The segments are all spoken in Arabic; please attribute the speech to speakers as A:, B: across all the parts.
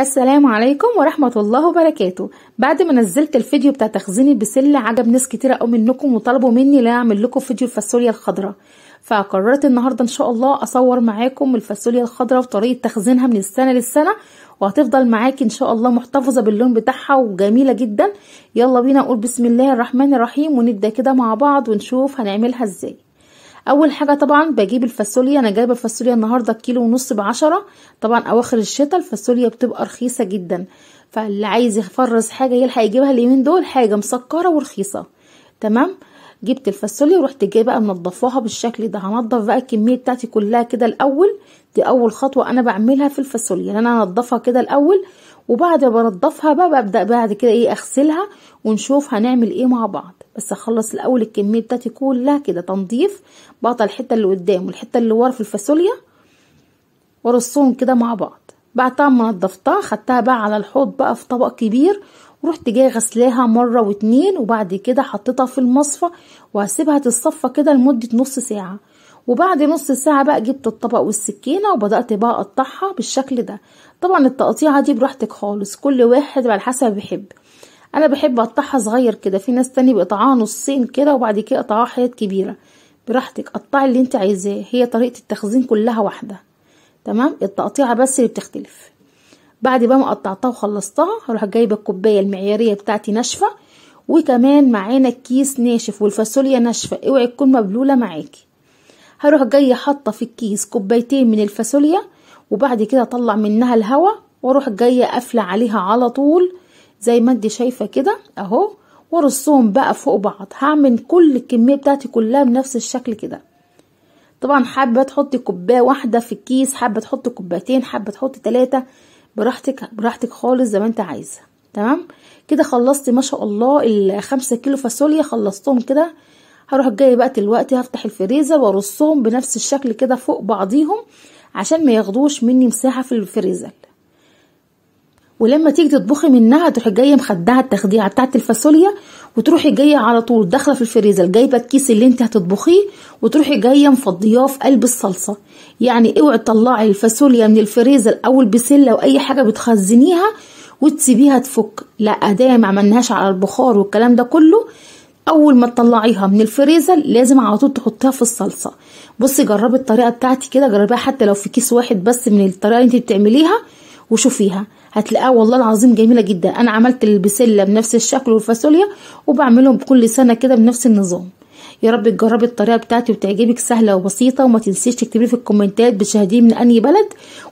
A: السلام عليكم ورحمة الله وبركاته بعد ما نزلت الفيديو بتاع تخزين البسلة عجب ناس كتيرة قوي منكم وطلبوا مني لا اعمل لكم فيديو الفاصوليا الخضراء فقررت النهاردة ان شاء الله اصور معاكم الفاصوليا الخضراء وطريقة تخزينها من السنة للسنة وهتفضل معاكي ان شاء الله محتفظة باللون بتاعها وجميلة جدا يلا بينا نقول بسم الله الرحمن الرحيم ونبدأ كده مع بعض ونشوف هنعملها ازاي اول حاجه طبعا بجيب الفاصوليا انا جايبه الفاصوليا النهارده كيلو ونص بعشرة طبعا اواخر الشتاء الفاصوليا بتبقى رخيصه جدا فاللي عايز يفرز حاجه يلحق يجيبها اليومين دول حاجه مسكره ورخيصه تمام جبت الفاصوليا ورحت جايبه بقى منضفاها بالشكل ده هنضف بقى الكميه بتاعتي كلها كده الاول دي اول خطوه انا بعملها في الفاصوليا ان انا انضفها كده الاول وبعد ما بنضفها بقى ببدا بعد كده ايه اغسلها ونشوف هنعمل ايه مع بعض بس اخلص الاول الكميه بتاعتي كلها كده تنظيف بقطع الحته اللي قدام والحته اللي ورا في الفاصوليا وارصهم كده مع بعض بعد ما نضفتها خدتها بقى على الحوض بقى في طبق كبير ورحت جايه غسلاها مره واتنين وبعد كده حطيتها في المصفى وهسيبها تتصفى كده لمده نص ساعه وبعد نص ساعة بقى جبت الطبق والسكينة وبدأت بقى أقطعها بالشكل ده طبعا التقطيعة دي براحتك خالص كل واحد على حسب بيحب انا بحب اقطعها صغير كده في ناس تاني بيقطعها نصين كده وبعد كده اقطعها حتت كبيره براحتك قطعي اللي انت عايزاه هي طريقه التخزين كلها واحده تمام التقطيعه بس اللي بتختلف بعد بقى ما قطعتها وخلصتها هروح جايبه الكوبايه المعياريه بتاعتي ناشفه وكمان معانا الكيس ناشف والفاصوليا ناشفه اوعي تكون مبلوله معاكي هروح جايه حاطه في الكيس كوبايتين من الفاصوليا وبعد كده اطلع منها الهواء واروح جايه قافله عليها على طول زي ما انت شايفه كده اهو وارصهم بقى فوق بعض هعمل كل الكميه بتاعتي كلها بنفس الشكل كده طبعا حابه تحطي كوبايه واحده في الكيس حابه تحطي كوبايتين حابه تحطي ثلاثه براحتك براحتك خالص زي ما انت عايزه تمام كده خلصت ما شاء الله الخمسة كيلو فاصوليا خلصتهم كده هروح جايه بقى دلوقتي هفتح الفريزر وارصهم بنفس الشكل كده فوق بعضيهم عشان ما ياخدوش مني مساحه في الفريزر ولما تيجي تطبخي منها تروحي جايه مخدعه التخديعه بتاعت الفاصوليا وتروحي جايه على طول داخله في الفريزر جايبه الكيس اللي انت هتطبخيه وتروحي جايه مفضياه في قلب الصلصه يعني اوعي تطلعي الفاصوليا من الفريزر او البسله واي حاجه بتخزنيها وتسيبيها تفك لا ده ما عملناهاش على البخار والكلام ده كله اول ما تطلعيها من الفريزر لازم على طول تحطيها في الصلصه بصي جربي الطريقه بتاعتي كده جربيها حتى لو في كيس واحد بس من الطريقه اللي انت بتعمليها وشوفيها هتلاقاه والله العظيم جميله جدا انا عملت البسله بنفس الشكل والفاصوليا وبعملهم كل سنه كده بنفس النظام يا رب تجربي الطريقه بتاعتي وتعجبك سهله وبسيطه وما تنسيش تكتبي في الكومنتات بتشاهديه من انهي بلد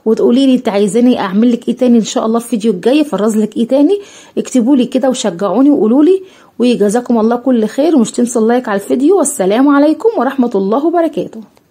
A: وتقولي لي انت عايزاني اعمل لك ايه تاني ان شاء الله في الفيديو الجاي افرز لك ايه تاني اكتبوا لي كده وشجعوني وقولوا لي وجزاكم الله كل خير ومش تنسوا اللايك على الفيديو والسلام عليكم ورحمه الله وبركاته